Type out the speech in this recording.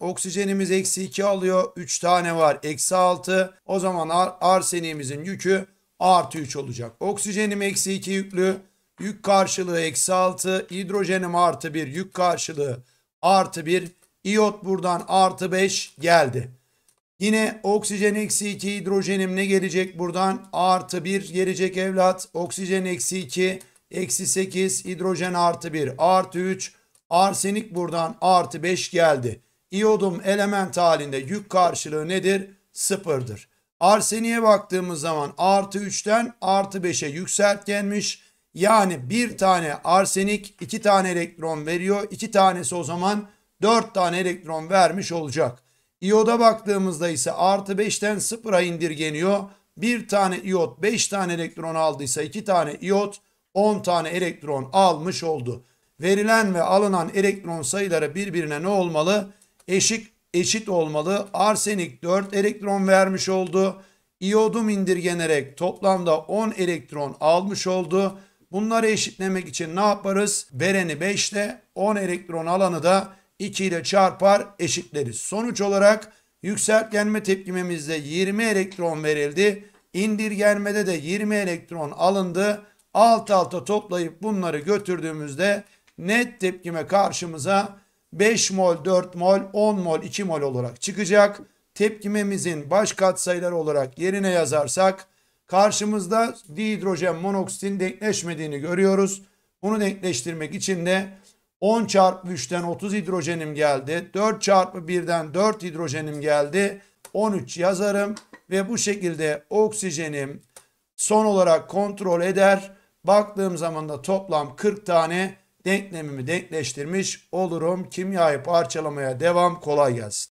Oksijenimiz eksi 2 alıyor. 3 tane var. Eksi 6. O zaman ar arsenimizin yükü artı 3 olacak. Oksijenim eksi 2 yüklü. Yük karşılığı eksi 6. Hidrojenim artı 1. Yük karşılığı artı 1. İyot buradan artı 5 geldi. Yine oksijen eksi 2 hidrojenim ne gelecek buradan? Artı 1 gelecek evlat. Oksijen eksi 2 eksi 8 hidrojen artı 1 artı 3 arsenik buradan artı 5 geldi. Iodum element halinde yük karşılığı nedir? Sıfırdır. Arseniye baktığımız zaman artı 3'ten artı 5'e yükseltgenmiş. Yani bir tane arsenik iki tane elektron veriyor. İki tanesi o zaman dört tane elektron vermiş olacak. İyoda baktığımızda ise artı beşten sıfıra indirgeniyor. Bir tane iot beş tane elektron aldıysa iki tane iot on tane elektron almış oldu. Verilen ve alınan elektron sayıları birbirine ne olmalı? eşik eşit olmalı. Arsenik 4 elektron vermiş oldu. İyodum indirgenerek toplamda 10 elektron almış oldu. Bunları eşitlemek için ne yaparız? Vereni 5 ile 10 elektron alanı da 2 ile çarpar eşitleriz. Sonuç olarak yükseltgenme tepkimemizde 20 elektron verildi. İndirgenmede de 20 elektron alındı. Alt alta toplayıp bunları götürdüğümüzde net tepkime karşımıza 5 mol, 4 mol, 10 mol, 2 mol olarak çıkacak. Tepkimemizin baş katsayıları olarak yerine yazarsak karşımızda dihidrojen monoksitin denkleşmediğini görüyoruz. Bunu denkleştirmek için de 10 çarpı 3'ten 30 hidrojenim geldi. 4 çarpı 1'den 4 hidrojenim geldi. 13 yazarım ve bu şekilde oksijenim son olarak kontrol eder. Baktığım zaman da toplam 40 tane denklemimi denkleştirmiş olurum. Kimyayı parçalamaya devam kolay gelsin.